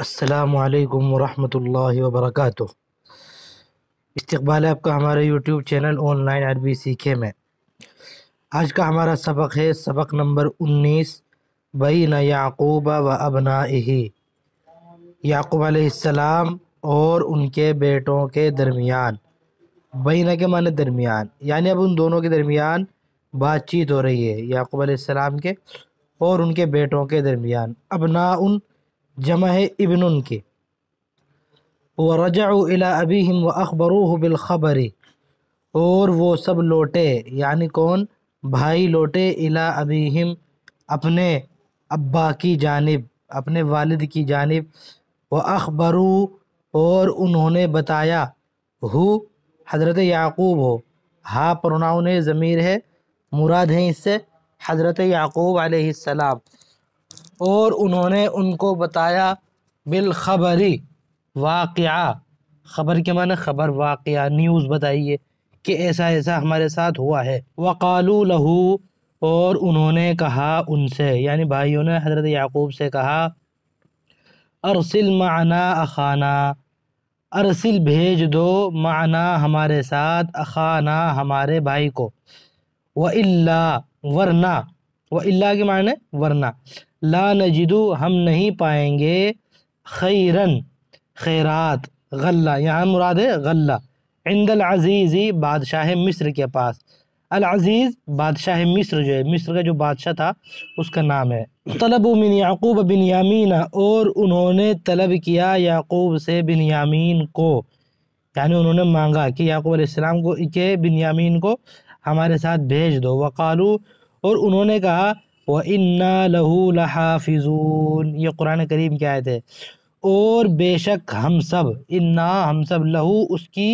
السلام علیکم ورحمۃ اللہ وبرکاتہ استقبال ہے آپ کا ہمارے یوٹیوب چینل آن لائن عربی سیکھے میں آج کا ہمارا سبق ہے سبق نمبر انیس بین یعقوب و ابن یعقوب علیہ السلام اور ان کے بیٹوں کے درمیان بین کے معنی درمیان یعنی اب ان دونوں کے درمیان بات چیت ہو رہی ہے یعقوب علیہ السلام کے اور ان کے بیٹوں کے درمیان ابنا ان جمع ہے ابن ان کے وہ رجا ہم و اخبر بالخبر اور وہ سب لوٹے یعنی کون بھائی لوٹے الا ابیم اپنے ابا کی جانب اپنے والد کی جانب و اخبر اور انہوں نے بتایا ہو حضرت یعقوب ہو ہا پرناؤن ضمیر ہے مراد ہیں اس سے حضرت یعقوب علیہ السلام اور انہوں نے ان کو بتایا بالخبری واقعہ خبر کے معنی خبر واقعہ نیوز بتائیے کہ ایسا ایسا ہمارے ساتھ ہوا ہے وقالو لہو اور انہوں نے کہا ان سے یعنی بھائیوں نے حضرت یعقوب سے کہا ارسل معنا اخانہ ارسل بھیج دو معنا ہمارے ساتھ اخانہ ہمارے بھائی کو اللہ ورنہ و اللہ کے معنی ورنہ لا نجدو ہم نہیں پائیں گے خیرن خیرات غلہ یہاں مراد ہے غلہ عند العزیزی بادشاہ مصر کے پاس العزیز بادشاہ مصر جو ہے مصر کا جو بادشاہ تھا اس کا نام ہے طلب من یعقوب بن یامین اور انہوں نے طلب کیا یعقوب سے بن یامین کو یعنی انہوں نے مانگا کہ یعقوب علیہ السلام کو کہ بن یامین کو ہمارے ساتھ بھیج دو وقالو اور انہوں نے کہا وہ انا لہو یہ قرآن کریم کیا آئے تھے اور بے شک ہم سب انا ہم سب لہو اس کی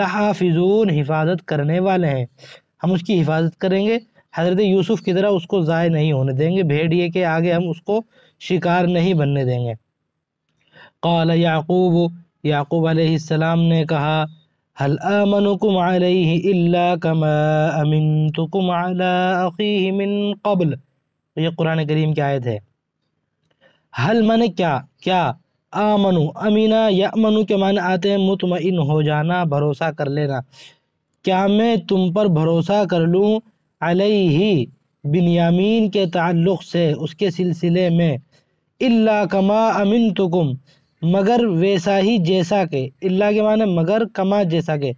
لحافظون حفاظت کرنے والے ہیں ہم اس کی حفاظت کریں گے حضرت یوسف کی طرح اس کو ضائع نہیں ہونے دیں گے بھیڑیے کے آگے ہم اس کو شکار نہیں بننے دیں گے قال یعقوب یعقوب علیہ السلام نے کہا هل آمنكم عليه إلا كما أمنتكم على أخيه من قبل یہ قرآن کریم کی آیت ہے حل من کیا کیا آمنو امینہ یا امنو کے معنی آتے ہیں مطمئن ہو جانا بھروسہ کر لینا کیا میں تم پر بھروسہ کر لوں علیہ بنیامین کے تعلق سے اس کے سلسلے میں اللہ کما امنتکم مگر ویسا ہی جیسا کہ اللہ کے معنی مگر کما جیسا کہ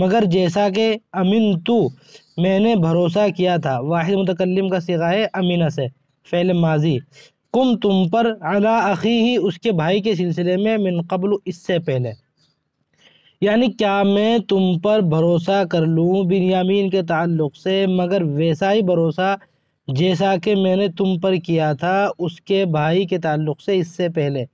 مگر جیسا کہ امن تو میں نے بھروسہ کیا تھا واحد متکلم کا ہے امینہ سے فعل ماضی کم تم پر علا اخی ہی اس کے بھائی کے سلسلے میں من قبل اس سے پہلے یعنی کیا میں تم پر بھروسہ کر لوں بنیامین کے تعلق سے مگر ویسا ہی بھروسہ جیسا کہ میں نے تم پر کیا تھا اس کے بھائی کے تعلق سے اس سے پہلے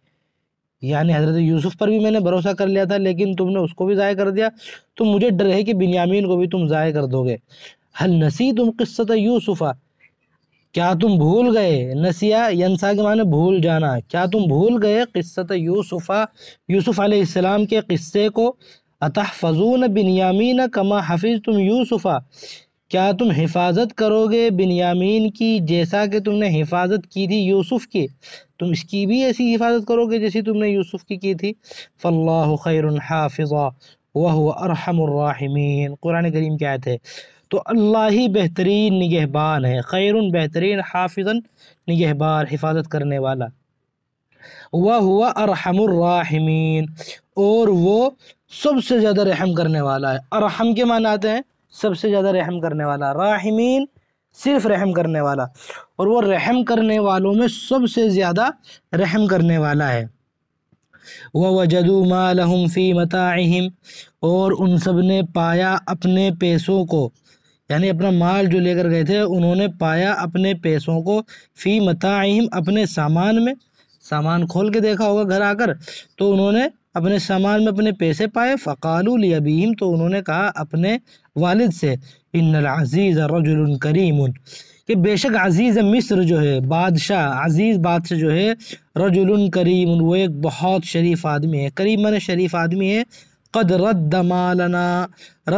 یعنی حضرت یوسف پر بھی میں نے بھروسہ کر لیا تھا لیکن تم نے اس کو بھی ضائع کر دیا تو مجھے ڈر ہے کہ بنیامین کو بھی تم ضائع کر دو گے حل نسی تم قصت یوسفہ کیا تم بھول گئے نسیہ ینسا کے معنی بھول جانا کیا تم بھول گئے قصت یوسفہ یوسف علیہ السلام کے قصے کو اتحفظون بنیامین کما حفظ تم یوسفہ کیا تم حفاظت کرو گے بنیامین کی جیسا کہ تم نے حفاظت کی تھی یوسف کی تم اس کی بھی ایسی حفاظت کرو گے جیسی تم نے یوسف کی کی تھی فاللہ خیر الحافظہ وہ ارحم الرحمین قرآن کریم کیا تھے تو اللہ ہی بہترین نگہبان ہے خیر بہترین حافظ نگہبار حفاظت کرنے والا وہ ہوا ارحم الرحمین اور وہ سب سے زیادہ رحم کرنے والا ہے ارحم کے معنی آتے ہیں سب سے زیادہ رحم کرنے والا راحمین صرف رحم کرنے والا اور وہ رحم کرنے والوں میں سب سے زیادہ رحم کرنے والا ہے وَوَجَدُوا مَا لَهُمْ فِي مَتَاعِهِمْ اور ان سب نے پایا اپنے پیسوں کو یعنی اپنا مال جو لے کر گئے تھے انہوں نے پایا اپنے پیسوں کو فی متاعہم اپنے سامان میں سامان کھول کے دیکھا ہوگا گھر آ کر تو انہوں نے اپنے سامان میں اپنے پیسے پائے فقالو تو انہوں نے کہا اپنے والد سے ان العزیز رجل کریم کہ بے شک عزیز مصر جو ہے بادشاہ عزیز بادشاہ جو ہے رجل کریم وہ ایک بہت شریف آدمی ہے کریم من شریف آدمی ہے قد رد مالنا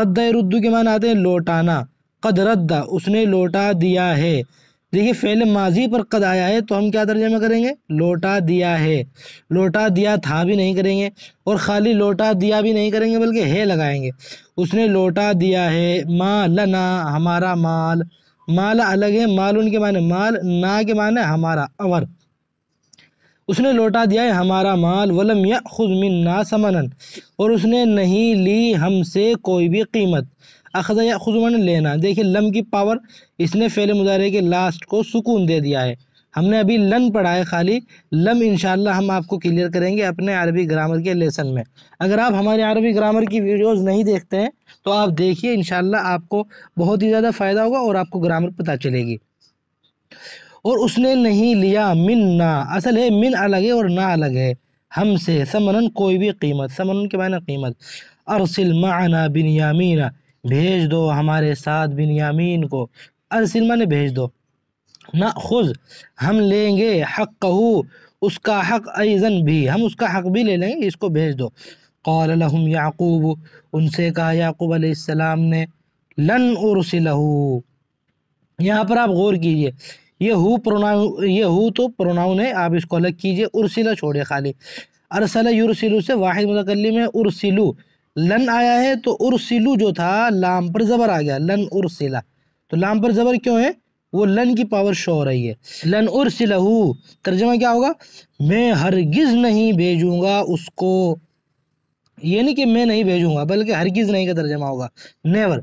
رد ردو کے معنی آتے ہیں لوٹانا قد رد اس نے لوٹا دیا ہے دیکھیں فعل ماضی پر قد آیا ہے تو ہم کیا ترجمہ کریں گے لوٹا دیا ہے لوٹا دیا تھا بھی نہیں کریں گے اور خالی لوٹا دیا بھی نہیں کریں گے بلکہ ہے لگائیں گے اس نے لوٹا دیا ہے مالنا ہمارا مال مال الگ ہے مال ان کے معنی مال نا کے معنی ہمارا اور اس نے لوٹا دیا ہے ہمارا مال ولم یأخذ مننا سمنن اور اس نے نہیں لی ہم سے کوئی بھی قیمت یا اخذماً لینا دیکھیں لم کی پاور اس نے فعل مظاہرے کے لاسٹ کو سکون دے دیا ہے ہم نے ابھی لن پڑھا ہے خالی لم انشاءاللہ ہم آپ کو کلیئر کریں گے اپنے عربی گرامر کے لیسن میں اگر آپ ہمارے عربی گرامر کی ویڈیوز نہیں دیکھتے ہیں تو آپ دیکھیے انشاءاللہ شاء آپ کو بہت ہی زیادہ فائدہ ہوگا اور آپ کو گرامر پتہ چلے گی اور اس نے نہیں لیا من نہ اصل ہے من الگ ہے اور نہ الگ ہے ہم سے سمنن کوئی بھی قیمت سمنن کے معنی قیمت ارسل معنا بن یامینہ بھیج دو ہمارے ساتھ بن یامین کو ارسلمہ نے بھیج دو ناخذ ہم لیں گے حق کہو اس کا حق ایزن بھی ہم اس کا حق بھی لے لیں گے اس کو بھیج دو قال لہم یعقوب ان سے کہا یعقوب علیہ السلام نے لن ارسلہ یہاں پر آپ غور کیجئے یہ ہُرون یہ ہو تو پروناؤں نے آپ اس کو الگ کیجئے ارسلہ چھوڑے خالی ارسلہ یورسلو سے واحد ہے ارسلو لن آیا ہے تو ارسلو جو تھا لام پر زبر آ گیا لن ارسلہ تو لام پر زبر کیوں ہے ہے وہ لن لن کی پاور شو ہو رہی ترجمہ کیا ہوگا میں ہرگز نہیں بھیجوں گا اس کو یہ نہیں کہ میں نہیں بھیجوں گا بلکہ ہرگز نہیں کا ترجمہ ہوگا نیور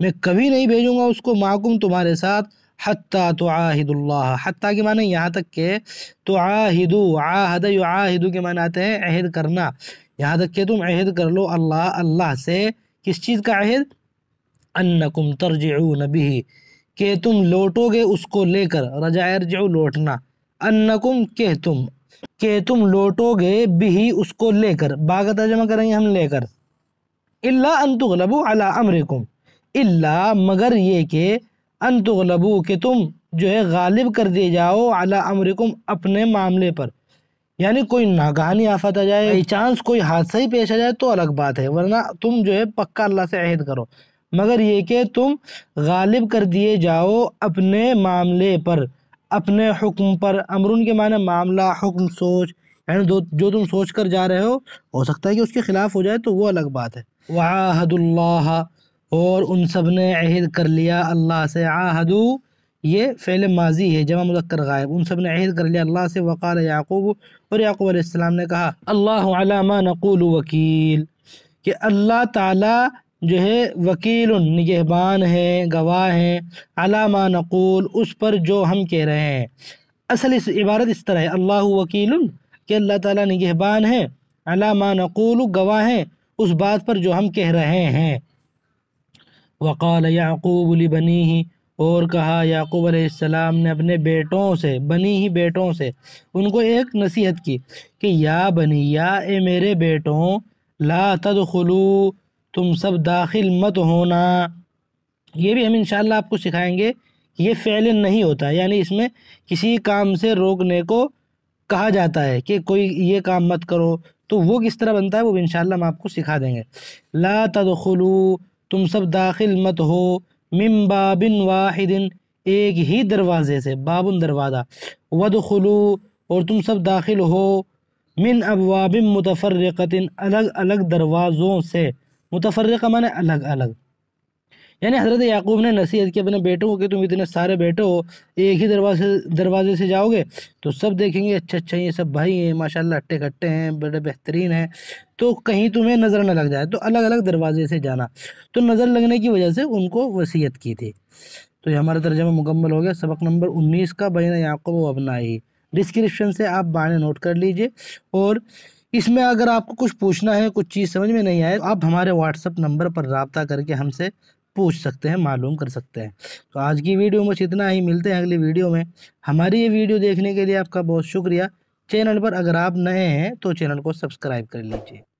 میں کبھی نہیں بھیجوں گا اس کو معکم تمہارے ساتھ حتی تعاہد اللہ حتی کے معنی یہاں تک کہ تعاہدو عاہد یعاہدو کے معنی آتے ہیں عہد کرنا یاد رکھے تم عہد کر لو اللہ اللہ سے کس چیز کا عہد انکم ترجعون ترجیح بھی کہ تم لوٹو گے اس کو لے کر ارجعو لوٹنا انکم کہ تم کہ تم لوٹو گے بھی اس کو لے کر باغ ترجمہ کریں گے ہم لے کر اللہ انتغلبو علی امرکم اللہ مگر یہ کہ انتغلبو کہ تم جو ہے غالب کر دیے جاؤ علی امرکم اپنے معاملے پر یعنی کوئی ناگاہانی آفت آ جائے چانس کوئی حادثہ ہی پیش آ جائے تو الگ بات ہے ورنہ تم جو ہے پکا اللہ سے عہد کرو مگر یہ کہ تم غالب کر دیے جاؤ اپنے معاملے پر اپنے حکم پر امرون کے معنی معاملہ حکم سوچ یعنی جو تم سوچ کر جا رہے ہو ہو سکتا ہے کہ اس کے خلاف ہو جائے تو وہ الگ بات ہے وعاہد اللہ اور ان سب نے عہد کر لیا اللہ سے آحدو یہ فعل ماضی ہے جمع مذکر غائب ان سب نے عہد کر لیا اللہ سے وقال یعقوب اور یعقوب علیہ السلام نے کہا اللہ علامہ نقول وکیل کہ اللہ تعالی جو ہے وکیل نگہبان ہیں گواہ ہیں علامہ نقول اس پر جو ہم کہہ رہے ہیں اصل اس عبارت اس طرح ہے اللہ وکیل کہ اللہ تعالیٰ نگہبان ہے ہیں علامہ نقول گواہ ہیں اس بات پر جو ہم کہہ رہے ہیں وقال یعقوب علی ہی اور کہا یعقوب علیہ السلام نے اپنے بیٹوں سے بنی ہی بیٹوں سے ان کو ایک نصیحت کی کہ یا بنی یا اے میرے بیٹوں لا تدخلو تم سب داخل مت ہونا یہ بھی ہم انشاءاللہ آپ کو سکھائیں گے یہ فعل نہیں ہوتا یعنی اس میں کسی کام سے روکنے کو کہا جاتا ہے کہ کوئی یہ کام مت کرو تو وہ کس طرح بنتا ہے وہ انشاءاللہ ہم آپ کو سکھا دیں گے لا تدخلو تم سب داخل مت ہو من باب واحد ایک ہی دروازے سے بابن دروازہ ود اور تم سب داخل ہو من ابواب متفرقت الگ الگ دروازوں سے متفرقہ من الگ الگ یعنی حضرت یعقوب نے نصیحت کی اپنے بیٹوں کہ تم اتنے سارے بیٹو ہو ایک ہی دروازے دروازے سے جاؤ گے تو سب دیکھیں گے اچھا اچھا یہ سب بھائی ہیں ماشاء اللہ اٹھے کٹھے ہیں بڑے بہترین ہیں تو کہیں تمہیں نظر نہ لگ جائے تو الگ الگ دروازے سے جانا تو نظر لگنے کی وجہ سے ان کو وصیت کی تھی تو یہ ہمارا ترجمہ مکمل ہو گیا سبق نمبر انیس کا بین یعقوب و ابنائی ڈسکرپشن سے آپ بائیں نوٹ کر لیجئے اور اس میں اگر آپ کو کچھ پوچھنا ہے کچھ چیز سمجھ میں نہیں آئے آپ ہمارے واٹس اپ نمبر پر رابطہ کر کے ہم سے پوچھ سکتے ہیں معلوم کر سکتے ہیں تو آج کی ویڈیو بس اتنا ہی ملتے ہیں اگلی ویڈیو میں ہماری یہ ویڈیو دیکھنے کے لیے آپ کا بہت شکریہ چینل پر اگر آپ نئے ہیں تو چینل کو سبسکرائب کر لیجیے